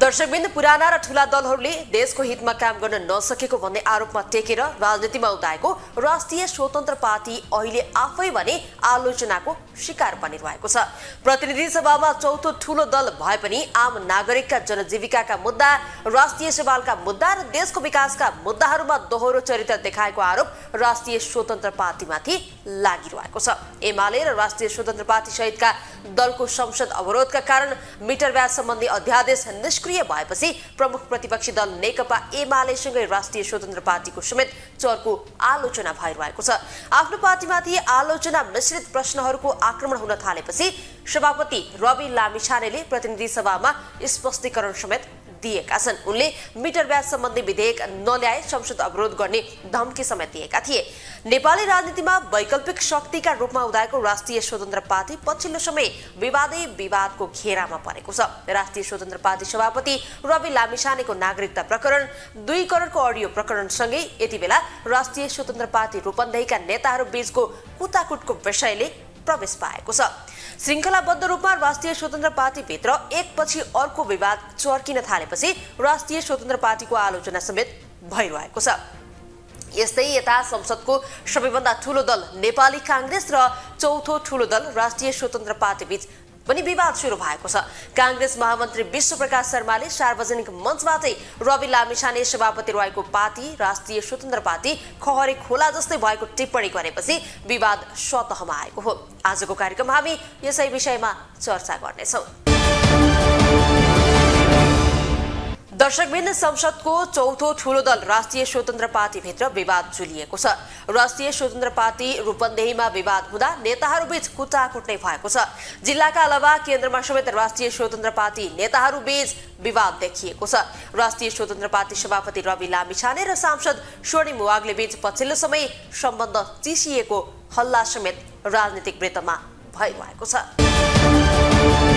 दर्शकबिन्द पुराना र ठुला दलहरूले देशको हितमा काम गर्न नसकेको भन्ने आरोपमा टेकेर राजनीतिमा उताएको राष्ट्रिय स्वतन्त्र पार्टी अहिले आफै भने आलोचनाको शिकार बनिरहेको छ प्रतिनिधि सभामा चौथो ठूलो दल भए पनि आम नागरिकका जनजीविकाका मुद्दा राष्ट्रिय सवालका मुद्दा र देशको विकासका मुद्दाहरूमा दोहोरो चरित्र देखाएको आरोप राष्ट्रिय स्वतन्त्र पार्टीमाथि लागिरहेको छ एमाले र राष्ट्रिय स्वतन्त्र पार्टी सहितका दलको संसद अवरोधका कारण मिटर ब्याज सम्बन्धी अध्यादेश निस्क निष्क्रिय भएपछि प्रमुख प्रतिपक्षी दल नेकपा एमालेसँगै राष्ट्रिय स्वतन्त्र पार्टीको समेत चर्को आलोचना भइरहेको छ आफ्नो पार्टीमाथि आलोचना मिश्रित प्रश्नहरूको आक्रमण हुन थालेपछि सभापति रवि लामिछानेले प्रतिनिधि सभामा स्पष्टीकरण समेत दिएका छन् उनले मिटर ब्याज सम्बन्धी विधेयक नल्याए संसद अवरोध गर्ने धम्की समेत दिएका थिए नेपाली राजनीतिमा वैकल्पिक शक्तिका रूपमा उदाएको राष्ट्रिय स्वतन्त्र पार्टी पछिल्लो समय विवादै विवादको घेरामा परेको छ राष्ट्रिय स्वतन्त्र पार्टी सभापति रवि लामिसानेको नागरिकता प्रकरण दुई करोडको अडियो प्रकरणसँगै यति बेला राष्ट्रिय स्वतन्त्र पार्टी रूपन्देहीका नेताहरू बीचको कुताकुटको विषयले प्रवेश पाएको छ श्रृङ्खलाबद्ध रूपमा राष्ट्रिय स्वतन्त्र पार्टीभित्र एकपछि अर्को विवाद चर्किन थालेपछि राष्ट्रिय स्वतन्त्र पार्टीको आलोचना समेत भइरहेको छ यस्तै यता संसदको सबैभन्दा ठूलो दल नेपाली काङ्ग्रेस र चौथो ठूलो दल राष्ट्रिय स्वतन्त्र पार्टीबीच पनि विवाद सुरु भएको छ काङ्ग्रेस महामन्त्री विश्वप्रकाश शर्माले सार्वजनिक मञ्चबाटै रवि लामिछाने सभापति रहेको पार्टी राष्ट्रिय स्वतन्त्र पार्टी खहरे खोला जस्तै भएको टिप्पणी गरेपछि विवाद सतहमा आएको हो आजको कार्यक्रम हामी यसै विषयमा चर्चा गर्नेछौँ दर्शकबिन्द संसदको चौथो ठूलो दल राष्ट्रिय स्वतन्त्र पार्टीभित्र विवाद जुलिएको छ राष्ट्रिय स्वतन्त्र पार्टी रूपन्देहीमा विवाद हुँदा नेताहरूबीच कुटाकुट नै भएको छ जिल्लाका अलावा केन्द्रमा समेत राष्ट्रिय स्वतन्त्र पार्टी नेताहरूबीच विवाद देखिएको छ राष्ट्रिय स्वतन्त्र पार्टी सभापति रवि लामिछाने र सांसद स्वर्णिम मुवागले बीच पछिल्लो समय सम्बन्ध चिसिएको हल्ला समेत राजनीतिक वृत्तमा भइरहेको छ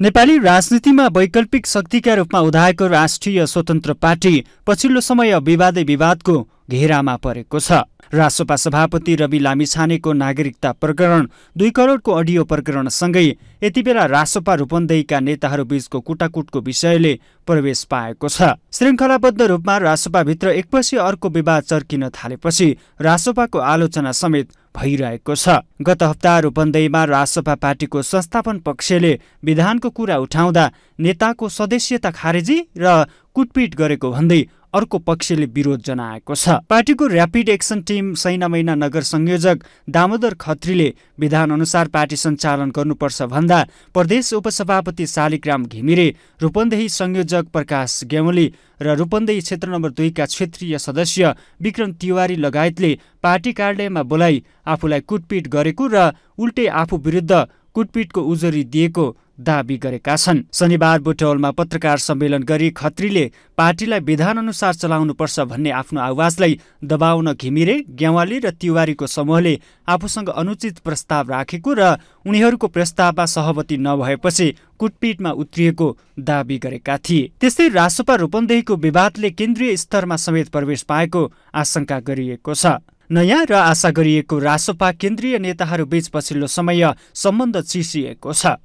नेपाली राजनीतिमा वैकल्पिक शक्तिका रूपमा उदाएको राष्ट्रिय स्वतन्त्र पार्टी पछिल्लो समय विवादै विवादको घेरामा परेको छ राजसपा सभापति रवि लामिछानेको नागरिकता प्रकरण दुई करोडको अडियो प्रकरणसँगै यतिबेला राजसपा रूपन्देहीका नेताहरूबीचको कुटाकुटको विषयले प्रवेश पाएको छ श्रृङ्खलाबद्ध रूपमा रासोपाभित्र एकपछि अर्को विवाद चर्किन थालेपछि रासोपाको आलोचना समेत भइरहेको छ गत हप्ता रूपन्देहीमा रासोपा पार्टीको संस्थापन पक्षले विधानको कुरा उठाउँदा नेताको सदस्यता खारेजी र कुटपिट गरेको भन्दै अर्को पक्षले विरोध जनाएको छ पार्टीको ऱ्यापिड एक्सन टिम सैना मैना नगर संयोजक दामोदर खत्रीले विधानअनुसार पार्टी सञ्चालन गर्नुपर्छ भन्दा प्रदेश उपसभापति शालिग्राम घिमिरे रूपन्देही संयोजक संयोजक प्रकाश गेमली र रूपन्देही क्षेत्र नम्बर दुईका क्षेत्रीय सदस्य विक्रम तिवारी लगायतले पार्टी कार्यालयमा बोलाई आफूलाई कुटपिट गरेको र उल्टे आफू विरुद्ध कुटपिटको उजुरी दिएको दावी गरेका छन् शनिबार बुटौलमा पत्रकार सम्मेलन गरी खत्रीले पार्टीलाई विधानअनुसार चलाउनुपर्छ भन्ने आफ्नो आवाजलाई दबाउन घिमिरे ग्यावाली र तिवारीको समूहले आफूसँग अनुचित प्रस्ताव राखेको र उनीहरूको प्रस्तावमा सहमति नभएपछि कुटपिटमा उत्रिएको दावी गरेका थिए त्यस्तै रासोपा रूपन्देहीको विवादले केन्द्रीय स्तरमा समेत प्रवेश पाएको आशंका गरिएको छ नयाँ र आशा गरिएको रासोपा केन्द्रीय नेताहरूबीच पछिल्लो समय सम्बन्ध चिसिएको छ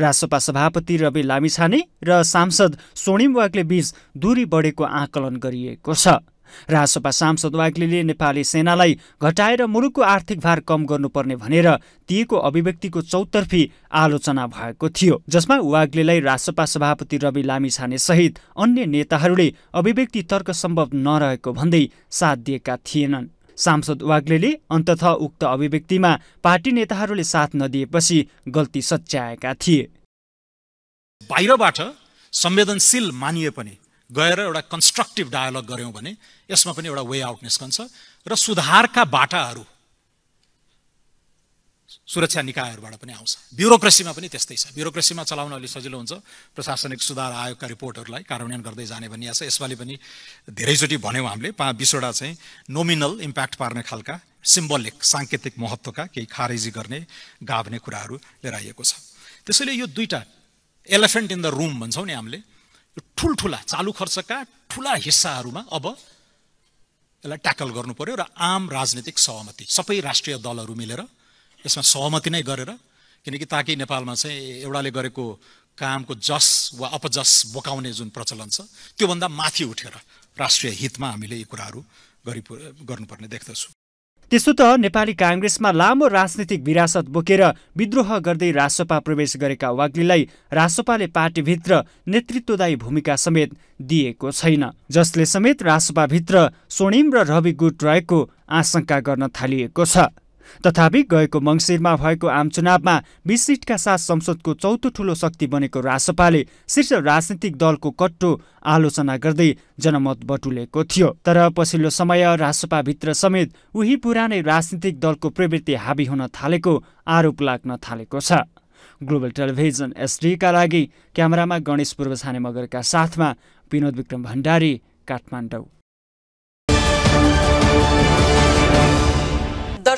राजसभा सभापति रवि लामिछाने र सांसद सोनिम वाग्ले बीच दूरी बढेको आकलन गरिएको छ राजसभा सांसद वाग्लेले नेपाली सेनालाई घटाएर मुलुकको आर्थिक भार कम गर्नुपर्ने भनेर दिएको अभिव्यक्तिको चौतर्फी आलोचना भएको थियो जसमा वाग्लेलाई राजसभा सभापति रवि लामिछाने सहित अन्य नेताहरूले अभिव्यक्ति तर्क सम्भव नरहेको भन्दै साथ दिएका थिएनन् सांसद वाग्लेले अन्तत उक्त अभिव्यक्तिमा पार्टी नेताहरूले साथ नदिएपछि गल्ती सच्याएका थिए बाहिरबाट संवेदनशील मानिए पनि गएर एउटा कन्स्ट्रक्टिभ डायलग गऱ्यौँ भने यसमा पनि एउटा वे आउट निस्कन्छ र सुधारका बाटाहरू सुरक्षा निकायहरूबाट पनि आउँछ ब्युरोक्रेसीमा पनि त्यस्तै छ ब्युरोक्रेसीमा चलाउन अलिक सजिलो हुन्छ प्रशासनिक सुधार आयोगका रिपोर्टहरूलाई कार्यान्वयन गर्दै जाने भनिएको छ यसपालि पनि धेरैचोटि भन्यौँ हामीले पाँच बिसवटा चाहिँ नोमिनल इम्प्याक्ट पार्ने खालका सिम्बोलिक साङ्केतिक महत्त्वका केही खारेजी गर्ने गाभ्ने कुराहरू लिएर आइएको छ त्यसैले यो दुईवटा एलिफेन्ट इन द रुम भन्छौँ नि हामीले यो ठुल्ठुला चालु खर्चका ठुला हिस्साहरूमा अब यसलाई ट्याकल गर्नु पऱ्यो र आम राजनीतिक सहमति सबै राष्ट्रिय दलहरू मिलेर यसमा सहमति नै गरेर किनकि ताकि नेपालमा चाहिँ एउटाले गरेको कामको जस वा अपजस बोकाउने जुन प्रचलन छ त्योभन्दा माथि उठेर राष्ट्रिय हितमा हामीले यी कुराहरू गरि गर्नुपर्ने देख्दछु त्यसो त नेपाली काङ्ग्रेसमा लामो राजनीतिक विरासत बोकेर विद्रोह गर्दै रासोपा प्रवेश गरेका वाग्लीलाई रासोपाले पार्टीभित्र नेतृत्वदायी भूमिका समेत दिएको छैन जसले समेत रासोपाभित्र स्वर्णिम र रवि गुट रहेको आशंका गर्न थालिएको छ तथापि गएको मङ्सिरमा भएको आम चुनावमा बिस सिटका साथ संसदको चौथो ठूलो शक्ति बनेको रासपाले शीर्ष राजनीतिक दलको कट्टो आलोचना गर्दै जनमत बटुलेको थियो तर पछिल्लो समय रासपाभित्र समेत उही पुरानै राजनीतिक दलको प्रवृत्ति हाबी हुन थालेको आरोप लाग्न थालेको छ ग्लोबल टेलिभिजन एसडीका लागि क्यामेरामा गणेश पूर्वछाने मगरका साथमा विनोद विक्रम भण्डारी काठमाडौँ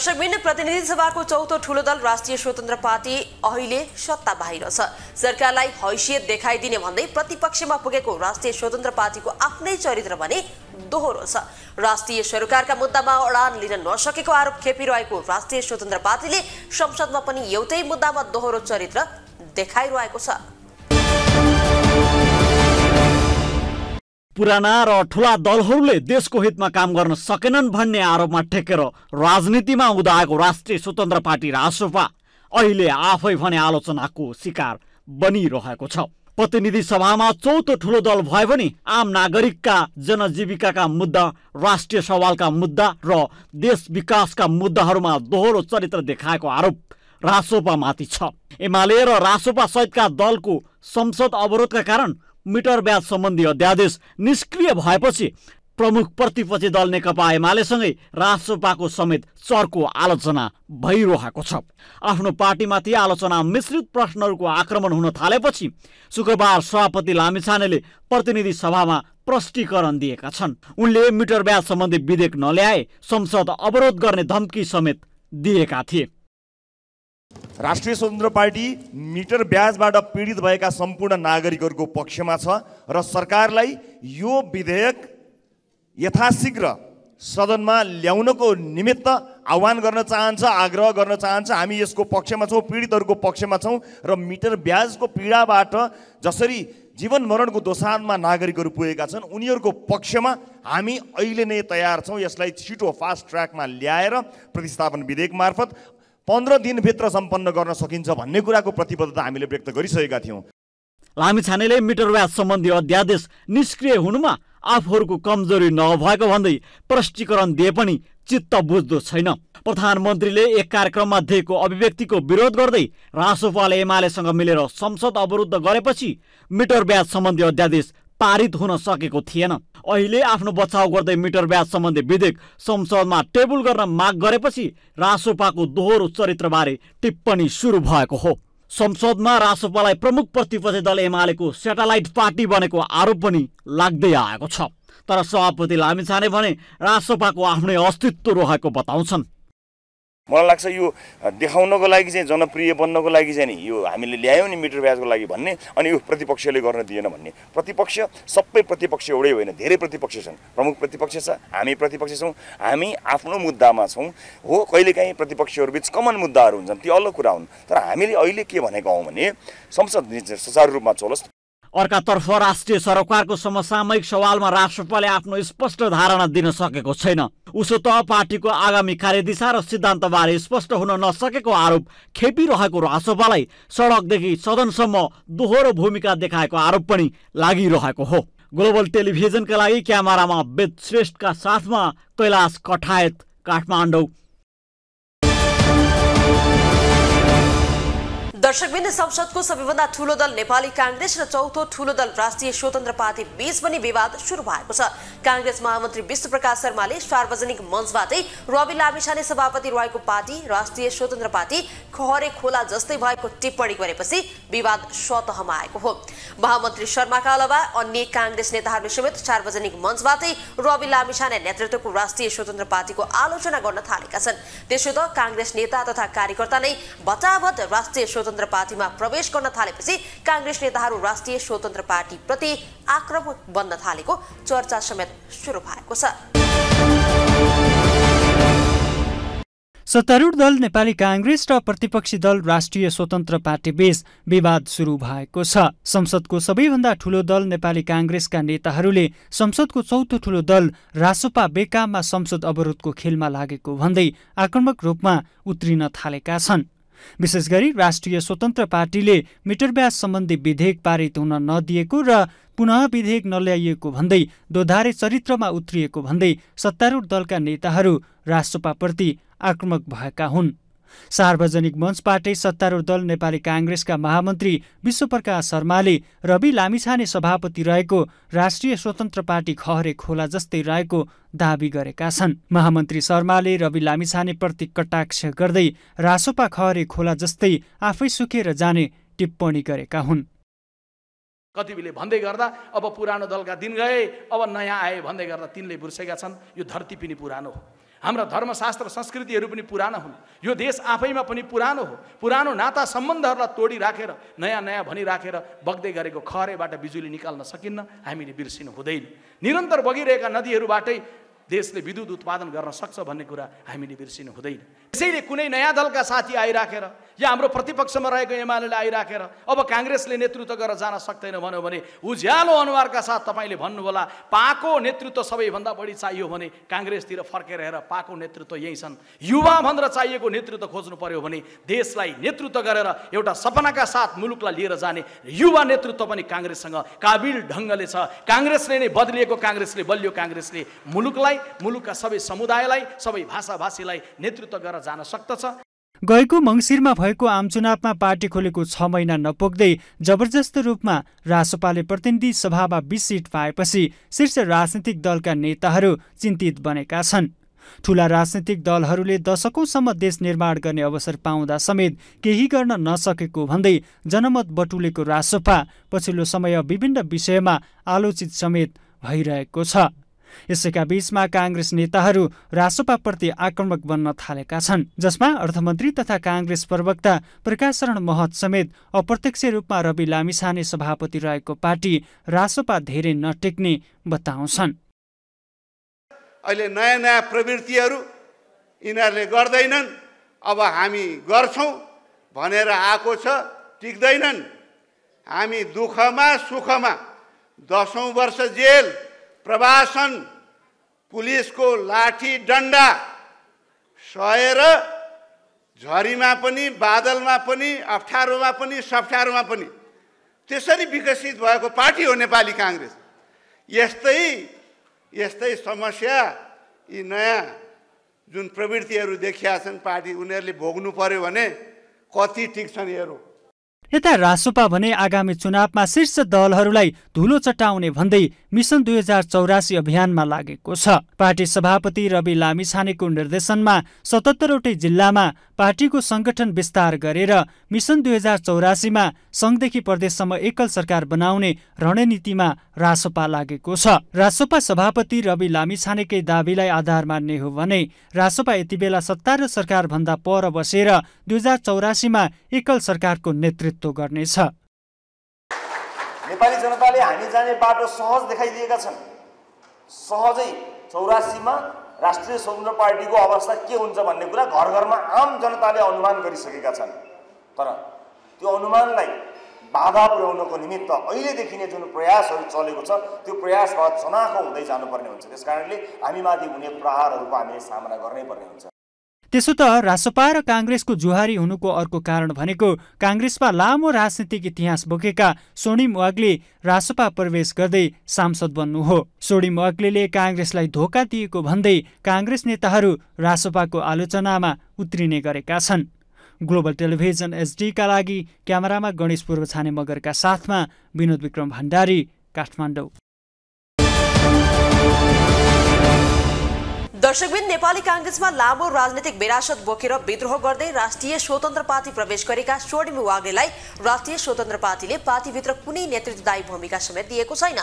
दर्शकबिन प्रतिनिधि सभाको चौथो ठूलो दल राष्ट्रिय स्वतन्त्र पार्टी अहिले सत्ता बाहिर छ सरकारलाई हैसियत देखाइदिने भन्दै प्रतिपक्षमा पुगेको राष्ट्रिय स्वतन्त्र पार्टीको आफ्नै चरित्र भने दोहोरो छ राष्ट्रिय सरकारका मुद्दामा अडान लिन नसकेको आरोप खेपिरहेको राष्ट्रिय स्वतन्त्र पार्टीले संसदमा पनि एउटै मुद्दामा दोहोरो चरित्र देखाइरहेको छ पुराना र ठुला दलहरूले देशको हितमा काम गर्न सकेनन् भन्ने आरोपमा ठेकेर राजनीतिमा उदाएको राष्ट्रिय स्वतन्त्र पार्टी रासोपा अहिले आफै भने आलोचनाको शिकार बनिरहेको छ प्रतिनिधि सभामा चौथो ठुलो दल भए पनि आम नागरिकका जनजीविकाका मुद्दा राष्ट्रिय सवालका मुद्दा र देश विकासका मुद्दाहरूमा दोहोरो चरित्र देखाएको आरोप रासोपामाथि छ एमाले र रासोपा सहितका दलको संसद अवरोधका कारण मिटर ब्याज सम्बन्धी अध्यादेश निष्क्रिय भएपछि प्रमुख प्रतिपक्षी दल नेकपा एमालेसँगै राजसपाको समेत चर्को आलोचना भइरहेको छ आफ्नो पार्टीमाथि आलोचना मिश्रित प्रश्नहरूको आक्रमण हुन थालेपछि शुक्रबार सभापति लामिछानेले प्रतिनिधि सभामा प्रष्टीकरण दिएका छन् उनले मिटर ब्याज सम्बन्धी विधेयक नल्याए संसद अवरोध गर्ने धम्की समेत दिएका थिए राष्ट्रिय स्वतन्त्र पार्टी मिटर ब्याजबाट पीडित भएका सम्पूर्ण नागरिकहरूको पक्षमा छ र सरकारलाई यो विधेयक यथाशीघ्र सदनमा ल्याउनको निमित्त आह्वान गर्न चाहन्छ आग्रह गर्न चाहन्छ हामी यसको पक्षमा छौँ पीडितहरूको पक्षमा छौँ र मिटर ब्याजको पीडाबाट जसरी जीवन मरणको दोसानमा नागरिकहरू पुगेका छन् उनीहरूको पक्षमा हामी अहिले नै तयार छौँ यसलाई छिटो फास्ट ट्र्याकमा ल्याएर प्रतिस्थापन विधेयक मार्फत पन्ध्र दिनभित्र सम्पन्न गर्न सकिन्छ भन्ने कुराको प्रतिबद्धता हामीले व्यक्त गरिसकेका थियौँ लामी छानेले मिटर ब्याज सम्बन्धी अध्यादेश निष्क्रिय हुनुमा आफूहरूको कमजोरी नभएको भन्दै प्रष्टीकरण दिए पनि चित्त बुझ्दो छैन प्रधानमन्त्रीले एक कार्यक्रममा दिएको अभिव्यक्तिको विरोध गर्दै रासोपाल एमालेसँग मिलेर संसद अवरुद्ध गरेपछि मिटर ब्याज सम्बन्धी अध्यादेश पारित हुन सकेको थिएन अहिले आफ्नो बचाउ गर्दै मिटर ब्याज सम्बन्धी विधेयक संसदमा टेबुल गर्न माग गरेपछि रासोपाको दोहोरो चरित्रबारे टिप्पणी सुरु भएको हो संसदमा रासोपालाई प्रमुख प्रतिपक्षी दल एमालेको सेटेलाइट पार्टी बनेको आरोप पनि लाग्दै आएको छ तर सभापति लामिछाने भने रासोपाको आफ्नै अस्तित्व रहेको बताउँछन् मलाई लाग्छ यो देखाउनको लागि चाहिँ जनप्रिय बन्नको लागि चाहिँ नि यो हामीले ल्यायौँ नि मिटर ब्याजको लागि भन्ने अनि यो प्रतिपक्षले गर्न दिएन भन्ने प्रतिपक्ष सबै प्रतिपक्ष एउटै होइन धेरै प्रतिपक्ष छन् प्रमुख प्रतिपक्ष छ हामी प्रतिपक्ष छौँ हामी आफ्नो मुद्दामा छौँ हो कहिलेकाहीँ प्रतिपक्षहरूबिच कमन मुद्दाहरू हुन्छन् ती अलग कुरा हुन् तर हामीले अहिले के भनेका हौँ भने संसद सुचारू रूपमा चलोस् अर्कातर्फ राष्ट्रिय सरकारको समसामयिक सवालमा राष्ट्रपाले आफ्नो स्पष्ट धारणा दिन सकेको छैन उसो त पार्टीको आगामी कार्यदिशा र सिद्धान्तबारे स्पष्ट हुन नसकेको आरोप खेपिरहेको राष्ट्रपालाई सडकदेखि सदनसम्म दोहोरो भूमिका देखाएको आरोप पनि लागिरहेको हो ग्लोबल टेलिभिजनका लागि क्यामेरामा वेद श्रेष्ठका साथमा कैलाश कठायत काठमाडौँ दर्शकबिन्द संसदको सबैभन्दा ठूलो दल नेपाली काङ्ग्रेस र चौथो ठूलो दल राष्ट्रिय स्वतन्त्र पार्टी बीच पनि विवाद सुरु भएको छ काङ्ग्रेस महामन्त्री विष्णुप्रकाश शर्माले सार्वजनिक मञ्चबाटै रवि लामिछाने सभापति रहेको पार्टी राष्ट्रिय स्वतन्त्र पार्टी खहरे खोला जस्तै भएको टिप्पणी गरेपछि विवाद सतहमा आएको हो महामन्त्री शर्माका अलावा अन्य काङ्ग्रेस नेताहरू समेत सार्वजनिक मञ्चबाटै रवि लामिछाने नेतृत्वको राष्ट्रिय स्वतन्त्र पार्टीको आलोचना गर्न थालेका छन् त्यसो त काङ्ग्रेस नेता तथा कार्यकर्ता नै भटावट राष्ट्रिय स्वतन्त्र स्वतन्त्र पार्टीमा प्रवेश गर्न थालेपछि काङ्ग्रेस नेताहरू राष्ट्रिय स्वतन्त्र पार्टीप्रति आक्रमक बन्न थालेको चर्चा समेत सुरु भएको छ सत्तारूढ दल नेपाली काङ्ग्रेस र प्रतिपक्षी दल राष्ट्रिय स्वतन्त्र पार्टीबीच विवाद सुरु भएको छ संसदको सबैभन्दा ठूलो दल नेपाली काङ्ग्रेसका नेताहरूले संसदको चौथो ठूलो दल रासोपा बेकाममा संसद अवरोधको खेलमा लागेको भन्दै आक्रमक रूपमा उत्रिन थालेका छन् विशेष गरी राष्ट्रिय स्वतन्त्र पार्टीले मिटर ब्याज सम्बन्धी विधेयक पारित हुन नदिएको र पुनः विधेयक नल्याइएको भन्दै दोधारे चरित्रमा उत्रिएको भन्दै सत्तारूढ दलका नेताहरू राजसपाप्रति आक्रमक भएका हुन् सार्वजनिक मञ्चबाटै सत्तारूढ दल नेपाली काङ्ग्रेसका महामन्त्री विश्वप्रकाश शर्माले रवि लामिछाने सभापति रहेको राष्ट्रिय स्वतन्त्र पार्टी खहरे खोला जस्तै रहेको दावी गरेका छन् महामन्त्री शर्माले रवि लामिछाने प्रति कटाक्ष गर्दै रासोपा खहरे खोला जस्तै आफै सुकेर जाने टिप्पणी गरेका हुन् कतिपयले भन्दै गर्दा अब पुरानो दलका दिन गए अब नयाँ आए भन्दै गर्दा तिनले बुर्सेका छन् यो धरती पनि पुरानो हो हाम्रा धर्मशास्त्र संस्कृतिहरू पनि पुरानो हुन् यो देश आफैमा पनि पुरानो हो पुरानो नाता सम्बन्धहरूलाई तोडिराखेर नयाँ नयाँ भनिराखेर बग्दै गरेको खरेबाट बिजुली निकाल्न सकिन्न हामीले बिर्सिनु हुँदैन निरन्तर बगिरहेका नदीहरूबाटै देशले विद्युत उत्पादन गर्न सक्छ भन्ने कुरा हामीले बिर्सिनु हुँदैन त्यसैले कुनै नयाँ दलका साथी आइराखेर या हाम्रो प्रतिपक्षमा रहेको एमाले आइराखेर अब काङ्ग्रेसले नेतृत्व गरेर जान सक्दैन भन्यो भने उज्यालो अनुहारका साथ तपाईँले भन्नुहोला पाको नेतृत्व सबैभन्दा बढी चाहियो भने काङ्ग्रेसतिर फर्केर हेर पाको नेतृत्व यही छन् युवा भनेर चाहिएको नेतृत्व खोज्नु पर्यो भने देशलाई नेतृत्व गरेर एउटा सपनाका साथ मुलुकलाई लिएर जाने युवा नेतृत्व पनि काङ्ग्रेससँग काबिल ढङ्गले छ काङ्ग्रेसले नै बदलिएको काङ्ग्रेसले बलियो काङ्ग्रेसले मुलुकलाई मुलुकका सबै समुदायलाई सबै भाषाभाषीलाई नेतृत्व गरेर जान सक्दछ गएको मङ्सिरमा भएको आमचुनावमा पार्टी खोलेको छ महिना नपुग्दै जबरजस्त रूपमा रासोपाले प्रतिनिधि सभामा बिस सिट पाएपछि शीर्ष राजनीतिक दलका नेताहरू चिन्तित बनेका छन् ठूला राजनीतिक दलहरूले दशकौँसम्म देश निर्माण गर्ने अवसर पाउँदा समेत केही गर्न नसकेको भन्दै जनमत बटुलेको रासोपा पछिल्लो समय विभिन्न विषयमा आलोचित समेत भइरहेको छ यसैका बीचमा काङ्ग्रेस नेताहरू रासोपाप्रति आक्रमक बन्न थालेका छन् जसमा अर्थमन्त्री तथा काङ्ग्रेस प्रवक्ता प्रकाशरण महत समेत अप्रत्यक्ष रूपमा रवि लामिछाने सभापति रहेको पार्टी रासोपा धेरै नटेक्ने बताउँछन् अहिले नयाँ नयाँ प्रवृत्तिहरू यिनीहरूले गर्दैनन् अब हामी गर्छौँ भनेर आएको छ टिक्दैनन् हामी दुःखमा सुखमा दसौँ वर्ष जेल प्रवासन पुलिसको लाठी डन्डा सहेर झरीमा पनि बादलमा पनि अप्ठ्यारोमा पनि सप्ठ्यारोमा पनि त्यसरी विकसित भएको पार्टी हो नेपाली काङ्ग्रेस यस्तै यस्तै समस्या यी नयाँ जुन प्रवृत्तिहरू देखिया छन् पार्टी उनीहरूले भोग्नु पर्यो भने कति छन् यिनीहरू यता रासोपा भने आगामी चुनावमा शीर्ष दलहरूलाई धुलो चटाउने भन्दै मिसन दुई हजार चौरासी अभियानमा लागेको छ पार्टी सभापति रवि लामिछानेको निर्देशनमा सतहत्तरवटै जिल्लामा पार्टीको सङ्गठन विस्तार गरेर मिसन दुई हजार चौरासीमा सङ्घदेखि प्रदेशसम्म एकल सरकार बनाउने रणनीतिमा रासोपा लागेको छ रासोपा सभापति रवि लामिछानेकै दावीलाई आधार मान्ने हो भने रासोपा यतिबेला सत्ता र सरकारभन्दा पर बसेर दुई हजार चौरासीमा एकल सरकारको नेतृत्व गर्नेछ नेपाली जनताले हामी जाने बाटो सहज देखाइदिएका छन् सहजै चौरासीमा राष्ट्रिय स्वतन्त्र पार्टीको अवस्था के हुन्छ भन्ने कुरा घर घरमा आम जनताले अनुमान गरिसकेका छन् तर त्यो अनुमानलाई बाधा पुर्याउनको निमित्त अहिलेदेखि नै जुन प्रयासहरू चलेको छ त्यो प्रयासबाट चनाखो हुँदै जानुपर्ने हुन्छ त्यस कारणले हामीमाथि हुने प्रहारहरूको हामीले सामना गर्नै पर्ने हुन्छ त्यसो त रासपा र काङ्ग्रेसको जुहारी हुनुको अर्को कारण भनेको काङ्ग्रेसमा लामो राजनीतिक इतिहास बोकेका सोनिम वाग्ले रासपा प्रवेश गर्दै सांसद बन्नु हो सोनिम वाग्ले काङ्ग्रेसलाई धोका दिएको भन्दै काङ्ग्रेस नेताहरू रासपाको आलोचनामा उत्रिने गरेका छन् ग्लोबल टेलिभिजन एचडीका लागि क्यामेरामा गणेश छाने मगरका साथमा विनोद विक्रम भण्डारी काठमाडौँ दर्शकबिन नेपाली काङ्ग्रेसमा लामो राजनैतिक विरासत बोकेर विद्रोह गर्दै राष्ट्रिय स्वतन्त्र पार्टी प्रवेश गरेका स्वर्णिम वाग्लेलाई राष्ट्रिय स्वतन्त्र पार्टीले पार्टीभित्र कुनै नेतृत्वदायी भूमिका समेत दिएको छैन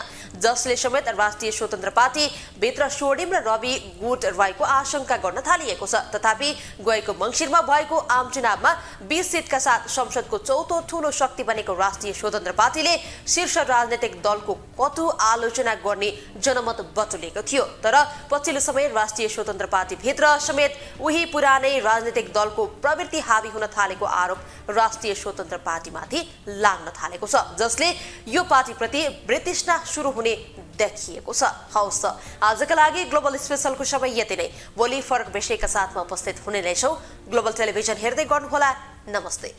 जसले समेत राष्ट्रिय स्वतन्त्र पार्टीभित्र स्वर्णिम र रवि गुट रहेको आशंका गर्न थालिएको छ तथापि गएको मङ्सिरमा भएको आम चुनावमा बिस सिटका साथ संसदको चौथो ठूलो शक्ति बनेको राष्ट्रिय स्वतन्त्र पार्टीले शीर्ष राजनैतिक दलको कतु आलोचना गर्ने जनमत बटुलेको थियो तर पछिल्लो समय राष्ट्रिय स्वतन्त्र पार्टीभित्र समेत उही पुरानै राजनीतिक दलको प्रवृत्ति हावी हुन थालेको आरोप राष्ट्रिय स्वतन्त्र पार्टीमाथि लाग्न थालेको छ जसले यो पार्टीप्रति वृतिष्णा सुरु हुने देखिएको छ हवस् त आजका लागि ग्लोबल स्पेसलको समय यति नै भोलि फरक विषयका साथमा उपस्थित हुने नै छौँ ग्लोबल टेलिभिजन हेर्दै गर्नुहोला नमस्ते